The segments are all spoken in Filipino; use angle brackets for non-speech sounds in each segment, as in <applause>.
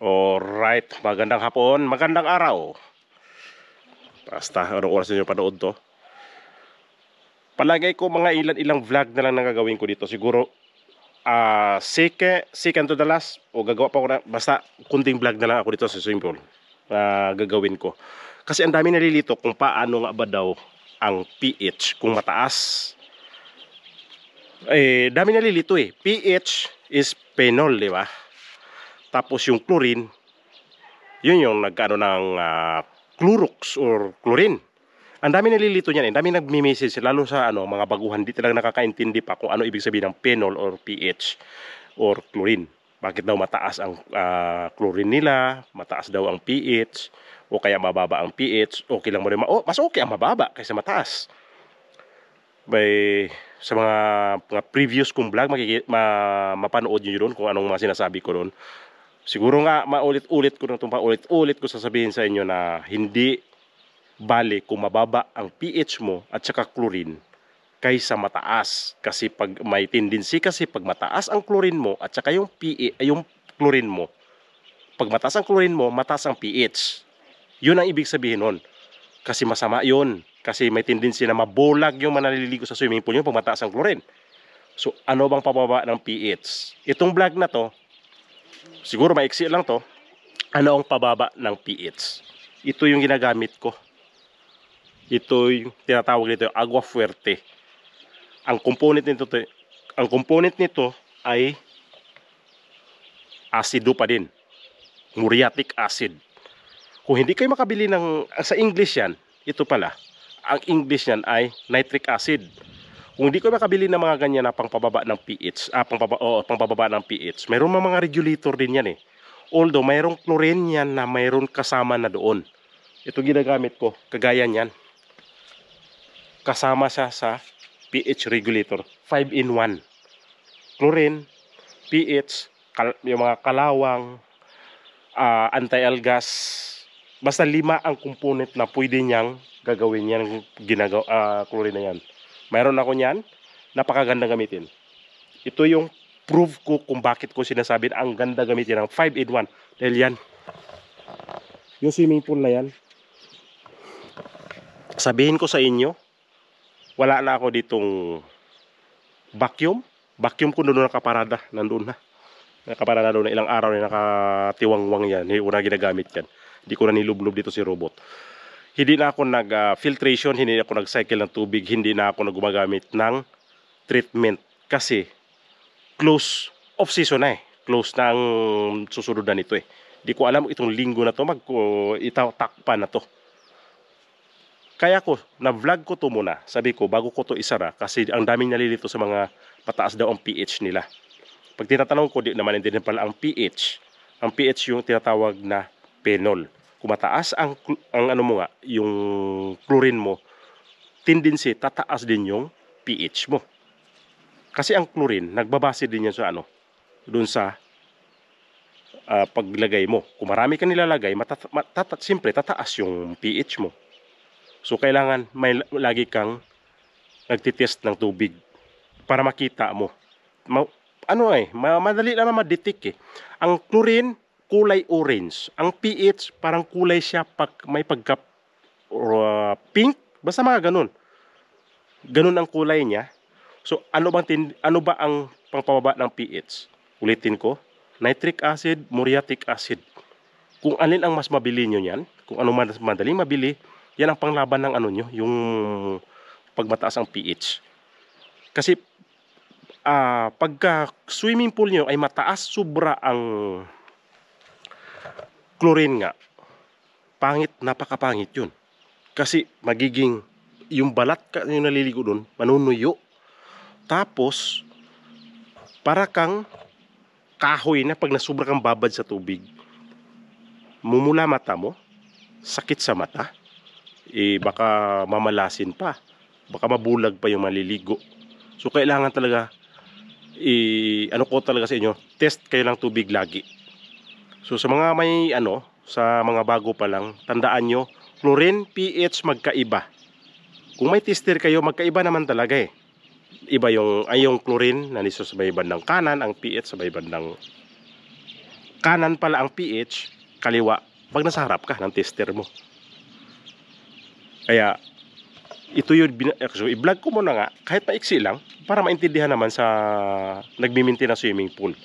Alright, magandang hapon, magandang araw Basta, anong oras ninyo panood to Palagay ko mga ilan-ilang vlog na lang na gagawin ko dito Siguro, uh, ah, sike, second to the last O gagawa pa ko na, basta kunting vlog na lang ako dito sa so simple uh, ah, Gagawin ko Kasi ang dami nalilito kung paano nga ba daw ang pH Kung mataas eh, dami nalilito eh. pH is phenol, di ba? Tapos yung chlorine, yun yung nagkano ng uh, Clorox or chlorine. Ang dami nalilito niyan eh. Ang dami nagme-message lalo sa ano, mga baguhan di talaga nakakaintindi pa kung ano ibig sabihin ng phenol or pH or chlorine. Bakit daw mataas ang uh, chlorine nila, mataas daw ang pH, o kaya mababa ang pH, okay lang mo rin ma- oh, mas okay ang mababa kaysa mataas by sa mga, mga previous kong vlog makiki, ma, mapanood niyo doon kung anong mga sinasabi ko doon siguro nga maulit-ulit ko na itong paulit-ulit ko sasabihin sa inyo na hindi bale kung mababa ang pH mo at saka chlorine kaysa mataas kasi pag may tendency kasi pag mataas ang chlorine mo at saka yung pH yung chlorine mo pag mataas ang chlorine mo mataas ang pH yun ang ibig sabihin nun kasi masama yun kasi may tendency na mabulag yung manaliligo sa swimming pool yung pag mataas ang chlorine. So ano bang pababa ng pH? Itong vlog na to, siguro maiksi lang to, ano ang pababa ng pH? Ito yung ginagamit ko. Ito yung tinatawag nito, agua fuerte. Ang component nito, ang component nito ay asido pa din. Muriatic acid. Kung hindi kayo makabili ng, sa English yan, ito pala, ang English niyan ay nitric acid. Kung hindi ko makabili ng mga ganyan na pangpababa ng pH, ah, pangpababa, oh, pangpababa ng pH, mayroon mga regulator din yan eh. Although, mayroong chlorine yan na mayroon kasama na doon. Ito ginagamit ko, kagaya niyan. Kasama siya sa pH regulator, 5 in 1. Chlorine, pH, yung mga kalawang, uh, anti-algas, basta lima ang component na pwede niyang gagawin yan ginagawa uh, chlorine na yan mayroon ako niyan napakaganda gamitin ito yung proof ko kung bakit ko sinasabi ang ganda gamitin ng 581 dahil yan yung swimming pool na yan sabihin ko sa inyo wala na ako ditong vacuum vacuum ko doon nakaparada nandoon na nakaparada doon na ilang araw na nakatiwangwang yan hindi ko ginagamit yan hindi ko na nilublob dito si robot hindi na ako nag-filtration, uh, hindi na ako nag-cycle ng tubig, hindi na ako gumagamit ng treatment kasi close off season na eh. Close na ang susunod na nito eh. Di ko alam itong linggo na to mag itatakpa na to. Kaya ko, na-vlog ko to muna. Sabi ko, bago ko to isara kasi ang daming nalilito sa mga pataas daw ang pH nila. Pag tinatanong ko, di naman hindi pala ang pH. Ang pH yung tinatawag na phenol kumataas ang, ang ano mo nga, yung chlorine mo, tendency, tataas din yung pH mo. Kasi ang chlorine, nagbabase din yan sa ano, doon sa uh, paglagay mo. Kung marami ka nilalagay, matata, matata, simple, tataas yung pH mo. So, kailangan may lagi kang nagtitest ng tubig para makita mo. Ma, ano eh, madali lang na ma-detect eh. Ang chlorine, kulay orange. Ang pH, parang kulay siya pag may pagka uh, pink. Basta mga ganun. Ganun ang kulay niya. So, ano, bang tin, ano ba ang pangpababa ng pH? Ulitin ko. Nitric acid, muriatic acid. Kung alin ang mas mabili nyo yan, kung ano mas madaling mabili, yan ang panglaban ng ano nyo, yung pagmataas ang pH. Kasi uh, pagka swimming pool nyo ay mataas sobra ang chlorine nga, pangit, napakapangit yun. Kasi magiging, yung balat ka yung naliligo doon, manunuyo. Tapos, para kang kahoy na pag nasubra kang babad sa tubig, mumula mata mo, sakit sa mata, eh baka mamalasin pa, baka mabulag pa yung maliligo. So kailangan talaga, eh, ano ko talaga sa inyo, test kayo ng tubig lagi. So sa mga may ano, sa mga bago pa lang, tandaan nyo, chlorine, pH magkaiba. Kung may tester kayo, magkaiba naman talaga eh. Iba yung, ay yung chlorine na niso sa may bandang kanan, ang pH sa may bandang kanan pala ang pH, kaliwa, pag nasa harap ka ng tester mo. Kaya, ito yun, actually, i-vlog ko muna nga, kahit maiksi lang, para maintindihan naman sa nagmiminti na swimming pool.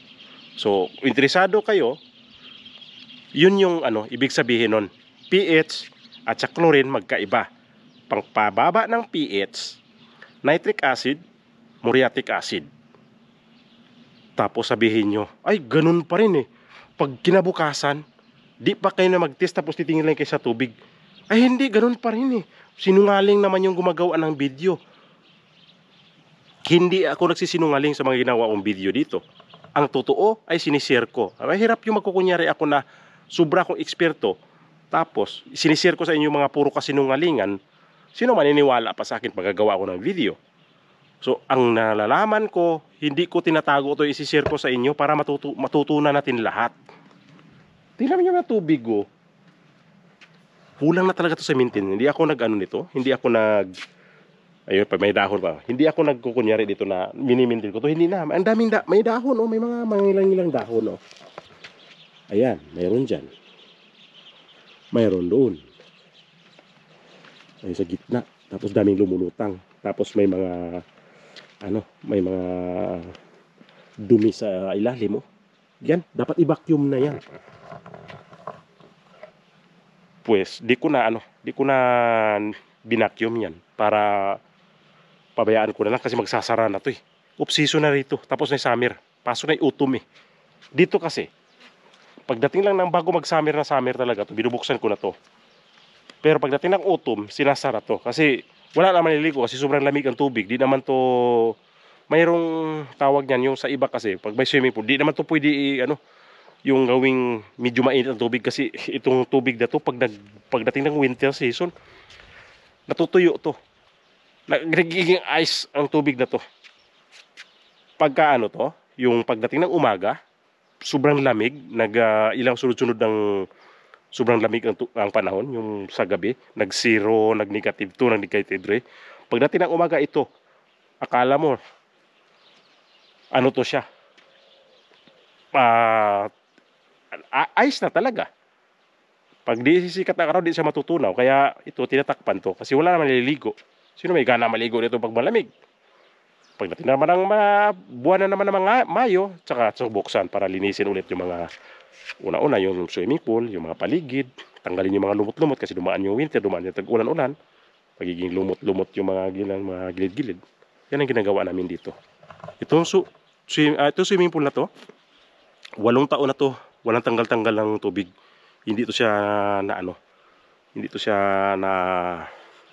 So, interesado kayo, yun yung ano, ibig sabihin nun. pH at sa chlorine magkaiba. Pangpababa ng pH, nitric acid, muriatic acid. Tapos sabihin nyo, ay ganun pa rin eh. Pag kinabukasan, di pa kayo na mag-test tapos titingin lang kayo sa tubig. Ay hindi, ganun pa rin eh. Sinungaling naman yung gumagawa ng video. Hindi ako nagsisinungaling sa mga ginawa kong video dito. Ang totoo ay sinishare ko. Mahirap yung magkukunyari ako na sobra akong eksperto, tapos sinishare ko sa inyo mga puro kasinungalingan, sino maniniwala pa sa akin pagkagawa ko ng video? So, ang nalalaman ko, hindi ko tinatago ito, isishare ko sa inyo para matutu matutunan natin lahat. Tingnan nyo na tubig, oh. Kulang na talaga to sa maintain. Hindi ako nag-ano nito. Hindi ako nag... Ayun, pag may dahon pa. Hindi ako nagkukunyari dito na minimintin ko to. Hindi na. Ang daming da may dahon, oh. May mga mangilang-ilang dahon, oh. Ayan, mayroon dyan. Mayroon doon. Ayun sa gitna. Tapos daming lumulutang. Tapos may mga, ano, may mga dumi sa ilalim mo. Oh. Yan, dapat i-vacuum na yan. Pues, di ko na, ano, di ko na binacuum yan para pabayaan ko na lang kasi magsasara na to eh. Off-season na rito. Tapos na summer. Pasok na yung utom eh. Dito kasi, Pagdating lang ng bago mag-summer na summer talaga to, binubuksan ko na to. Pero pagdating ng autumn, sinasara to. Kasi wala na maniligo kasi sobrang lamig ang tubig. Di naman to, mayroong tawag niyan yung sa iba kasi. Pag may swimming pool, di naman to pwede i, ano, yung gawing medyo mainit ang tubig kasi <laughs> itong tubig na to pag nag, pagdating ng winter season natutuyo to nagiging ice ang tubig na to pagka ano to yung pagdating ng umaga sobrang lamig, nag uh, ilang sunod-sunod ng sobrang lamig ang, ang panahon, yung sa gabi, nag-zero, nag-negative 2, nag-negative 3. Pagdating ng umaga ito, akala mo, ano to siya? Uh, ah, ice na talaga. Pag di sisikat na araw, di siya matutunaw. Kaya ito, tinatakpan to. Kasi wala na maliligo. Sino may gana maligo dito pag malamig? Pagdating naman ng mga buwan na naman ng mga Mayo, tsaka buksan para linisin ulit yung mga una-una yung swimming pool, yung mga paligid, tanggalin yung mga lumot-lumot kasi dumaan yung winter, dumaan yung tag-ulan-ulan. Pagiging lumot-lumot yung mga, gilan, mga gilid-gilid. Yan ang ginagawa namin dito. Itong, su swim, uh, ah, itong swimming pool na to, walong taon na to, walang tanggal-tanggal ng tubig. Hindi to siya na ano, hindi to siya na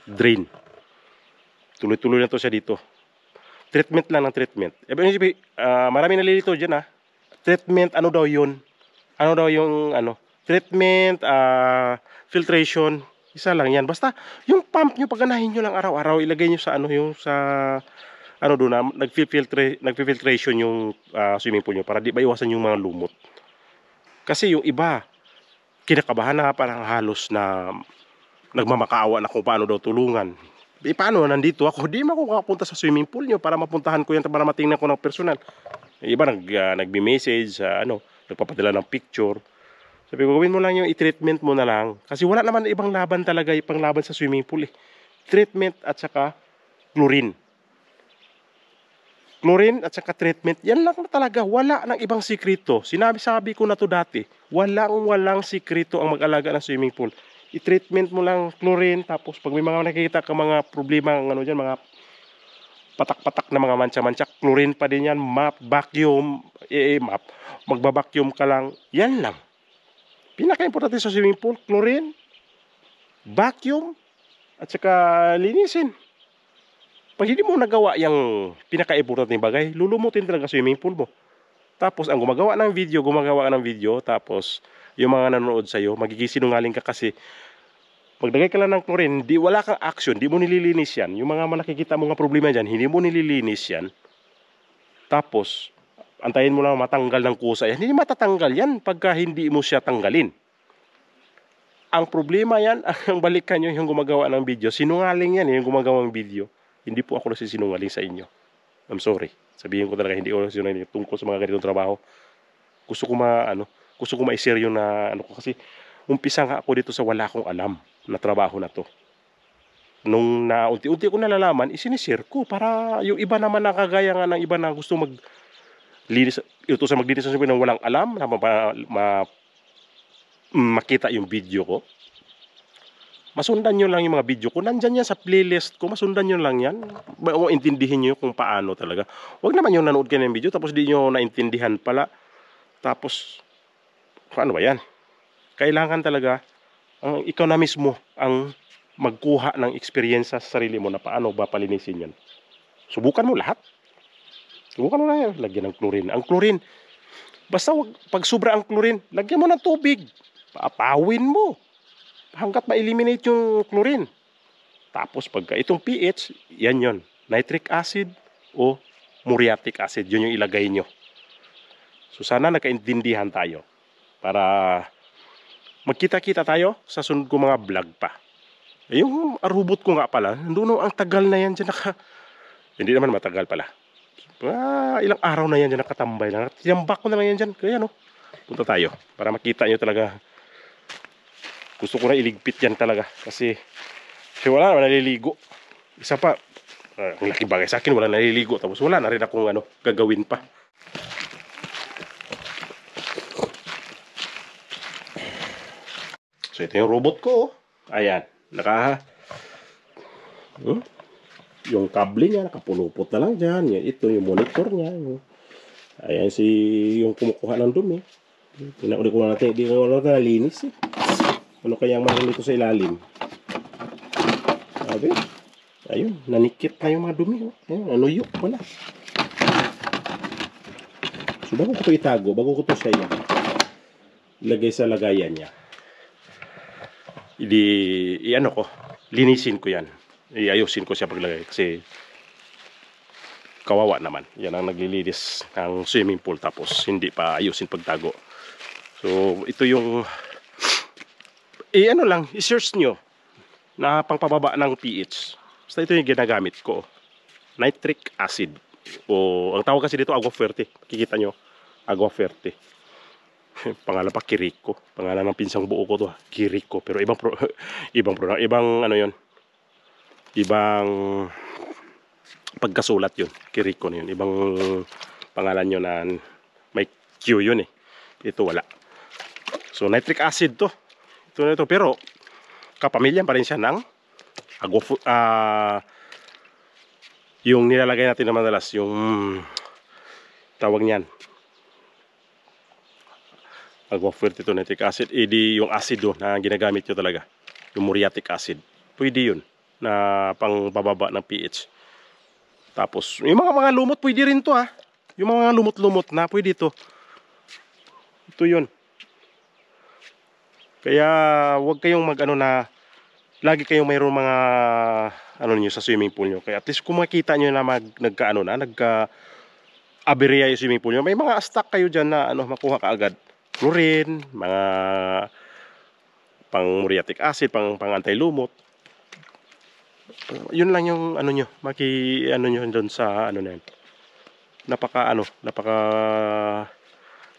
drain. Tuloy-tuloy na to siya dito treatment lang ng treatment. Eh, ibig sabihin, uh, marami nalilito dyan ha. Ah. Treatment, ano daw yun? Ano daw yung, ano, treatment, uh, filtration, isa lang yan. Basta, yung pump nyo, paganahin nyo lang araw-araw, ilagay nyo sa, ano, yung sa, ano doon nag nagfi nag filtration yung uh, swimming pool nyo para di ba iwasan yung mga lumot. Kasi yung iba, kinakabahan na parang halos na nagmamakaawa na kung paano daw tulungan. E paano, nandito ako, di makakapunta sa swimming pool nyo para mapuntahan ko yan, para matingnan ko ng personal. Yung iba nag, uh, ah, nagbi-message, uh, ano, nagpapadala ng picture. Sabi ko, gawin mo lang yung i-treatment mo na lang. Kasi wala naman ibang laban talaga, yung panglaban sa swimming pool eh. Treatment at saka chlorine. Chlorine at saka treatment, yan lang talaga. Wala ng ibang sikrito. Sinabi-sabi ko na to dati. Walang walang sikrito ang mag-alaga ng swimming pool i-treatment mo lang chlorine tapos pag may mga nakikita ka mga problema ng ano diyan mga patak-patak na mga mancha-mancha chlorine pa din yan map vacuum eh, eh map magba-vacuum ka lang yan lang pinaka-importante sa swimming pool chlorine vacuum at saka linisin pag hindi mo nagawa yung pinaka-importante bagay lulumutin talaga swimming pool mo tapos ang gumagawa ng video gumagawa ng video tapos yung mga nanonood sa sa'yo, magigisinungaling ka kasi maglagay ka lang ng chlorine, di, wala kang action, di mo nililinis yan. Yung mga nakikita mo nga problema dyan, hindi mo nililinis yan. Tapos, antayin mo lang matanggal ng kusa yan. Hindi matatanggal yan pagka hindi mo siya tanggalin. Ang problema yan, <laughs> ang balikan niyo yung gumagawa ng video, sinungaling yan yung gumagawa ng video. Hindi po ako sinungaling sa inyo. I'm sorry. Sabihin ko talaga, hindi ako nasisinungaling tungkol sa mga ganitong trabaho. Gusto ko ma, ano, gusto ko ma-share yung na ano ko kasi umpisa nga ako dito sa wala akong alam na trabaho na to nung naunti unti ko nalalaman isinishare ko para yung iba naman na kagaya nga ng iba na gusto mag linis ito sa maglinis sa ng walang alam na ma, ma, makita yung video ko masundan nyo lang yung mga video ko. Nandyan yan sa playlist ko. Masundan nyo lang yan. Maintindihin nyo kung paano talaga. Huwag naman yung nanood kayo ng video tapos di nyo naintindihan pala. Tapos ano ba yan? Kailangan talaga ang ikaw na mismo ang magkuha ng experience sa sarili mo na paano ba palinisin yan. Subukan mo lahat. Subukan mo na yan. Lagyan ng chlorine. Ang chlorine, basta wag, pag sobra ang chlorine, lagyan mo ng tubig. Papawin mo. Hanggat ma-eliminate yung chlorine. Tapos pagka itong pH, yan yon Nitric acid o muriatic acid. Yun yung ilagay nyo. So sana nakaintindihan tayo para magkita-kita tayo sa sunod ko mga vlog pa. Eh, yung arubot ko nga pala, nandun oh, ang tagal na yan dyan naka... Hindi naman matagal pala. Ah, ilang araw na yan dyan nakatambay lang. Tinambak ko na lang yan dyan. Kaya no, punta tayo para makita nyo talaga. Gusto ko na iligpit yan talaga kasi kasi wala naman naliligo. Isa pa, ah, ang laki bagay sa akin, wala naliligo. Tapos wala na rin akong ano, gagawin pa. So, ito yung robot ko. Oh. Ayan. Naka... Huh? Yung kable niya, nakapulupot na lang dyan. ito yung monitor niya. Yung, ayan si... Yung kumukuha ng dumi. Pinauli ko na natin. Hindi ko na nalinis eh. Ano kaya ang ko sa ilalim? Sabi. Ayun, nanikit na yung mga dumi. Oh. Ayun, nanuyok ko na. So, bago ko ito itago, bago ko ito sa iyo, ilagay sa lagayan niya i, i ano ko, linisin ko yan. Iayusin ko siya paglagay kasi kawawa naman. Yan ang naglilinis ng swimming pool tapos hindi pa ayusin pagtago. So, ito yung eh ano lang, i-search nyo na pangpababa ng pH. Basta ito yung ginagamit ko. Nitric acid. O, ang tawag kasi dito, agua fuerte. Kikita nyo, agua fuerte. <laughs> pangalan pa Kiriko. Pangalan ng pinsang buo ko to, ah. Kiriko. Pero ibang pro, <laughs> ibang pro, ibang ano 'yon. Ibang pagkasulat 'yon. Kiriko na 'yon. Ibang pangalan 'yon na may Q 'yon eh. Ito wala. So nitric acid to. Ito na ito pero kapamilya pa rin siya ng agofu, uh, ah, yung nilalagay natin naman madalas yung tawag niyan Magwa-fuerte to nitric acid. Edi eh, yung acid do oh, na ginagamit nyo talaga. Yung muriatic acid. Pwede yun. Na pang bababa ng pH. Tapos, yung mga mga lumot pwede rin to ha. Ah. Yung mga lumot-lumot na pwede to. Ito yun. Kaya wag kayong magano na lagi kayong mayroon mga ano niyo sa swimming pool niyo. Kaya at least kung makita niyo na mag, nagkaano na, nagka aberya yung swimming pool niyo, may mga stock kayo diyan na ano makuha kaagad chlorine, mga pang muriatic acid, pang pang anti-lumot. Yun lang yung ano nyo, maki ano nyo doon sa ano na yun. Napaka ano, napaka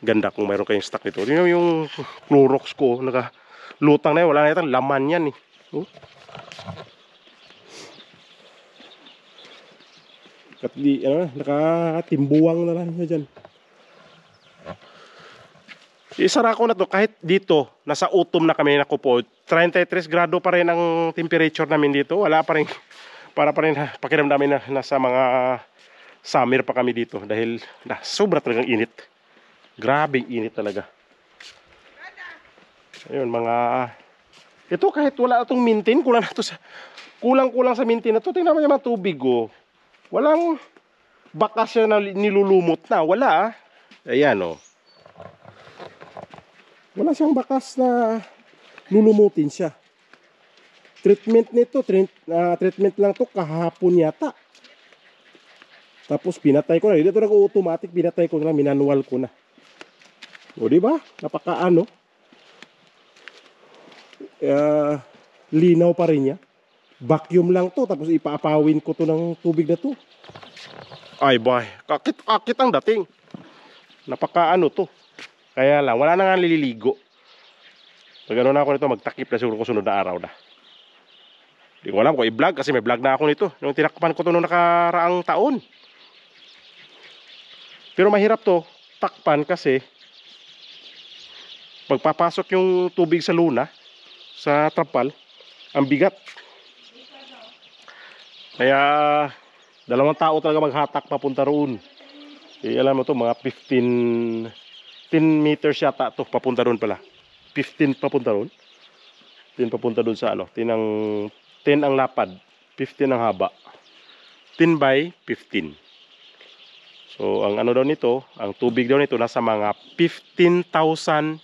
ganda kung mayroon kayong stock nito. Yun yung Clorox ko, naka lutang na yun, wala na yatang laman yan eh. Oh. At di, ano, nakatimbuwang na lang yun dyan. Isara ko na to kahit dito, nasa utom na kami nako po. 33 grado pa rin ang temperature namin dito. Wala pa rin <laughs> para pa rin pakiramdamin na nasa mga summer pa kami dito dahil na, sobra talagang init. Grabe init talaga. Ayun mga ito kahit wala itong maintain, kulang na to sa kulang-kulang sa maintain na to. Tingnan mo yung mga tubig oh. Walang bakas na nilulumot na, wala. Ayan oh wala siyang bakas na lulumutin siya. Treatment nito, treat, uh, treatment lang to kahapon yata. Tapos pinatay ko na. Dito nag-automatic, pinatay ko na, minanual ko na. O di ba? Napakaano. Uh, linaw pa rin niya. Vacuum lang to tapos ipaapawin ko to ng tubig na to. Ay bay, kakit akit ang dating. Napakaano to. Kaya la, wala na nga nililigo. Pag ano na ako nito, magtakip na siguro ko sunod na araw na. Hindi ko alam kung i-vlog kasi may vlog na ako nito. Yung tinakpan ko to noong nakaraang taon. Pero mahirap to, takpan kasi pagpapasok yung tubig sa luna, sa trapal, ang bigat. Kaya dalawang tao talaga maghatak papunta roon. E, alam mo to, mga 15 15 meters yata to papunta doon pala 15 papunta doon 10 papunta doon sa ano 10 ang 10 ang lapad 15 ang haba 10 by 15 so ang ano daw nito ang tubig daw nito nasa mga 15,000 15,000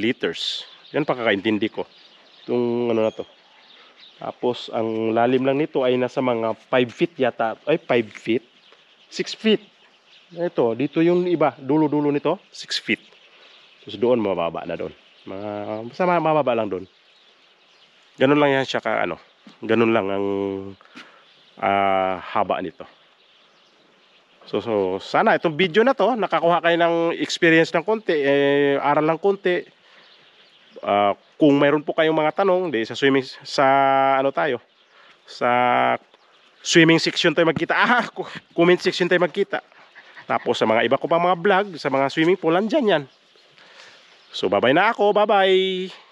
liters yan pakakaintindi ko itong ano na to tapos ang lalim lang nito ay nasa mga 5 feet yata ay 5 feet 6 feet ito, dito yung iba, dulo-dulo nito, 6 feet. Tapos doon mababa na doon. Mga, basta mababa lang doon. Ganun lang yan siya ka, ano, ganun lang ang uh, haba nito. So, so, sana itong video na to, nakakuha kayo ng experience ng konti, eh, aral lang konti. Uh, kung mayroon po kayong mga tanong, di, sa swimming, sa ano tayo, sa swimming section tayo magkita. <laughs> Ah, comment section tayo magkita. Tapos sa mga iba ko pang mga vlog, sa mga swimming pool, andyan yan. So, babay na ako. Bye-bye!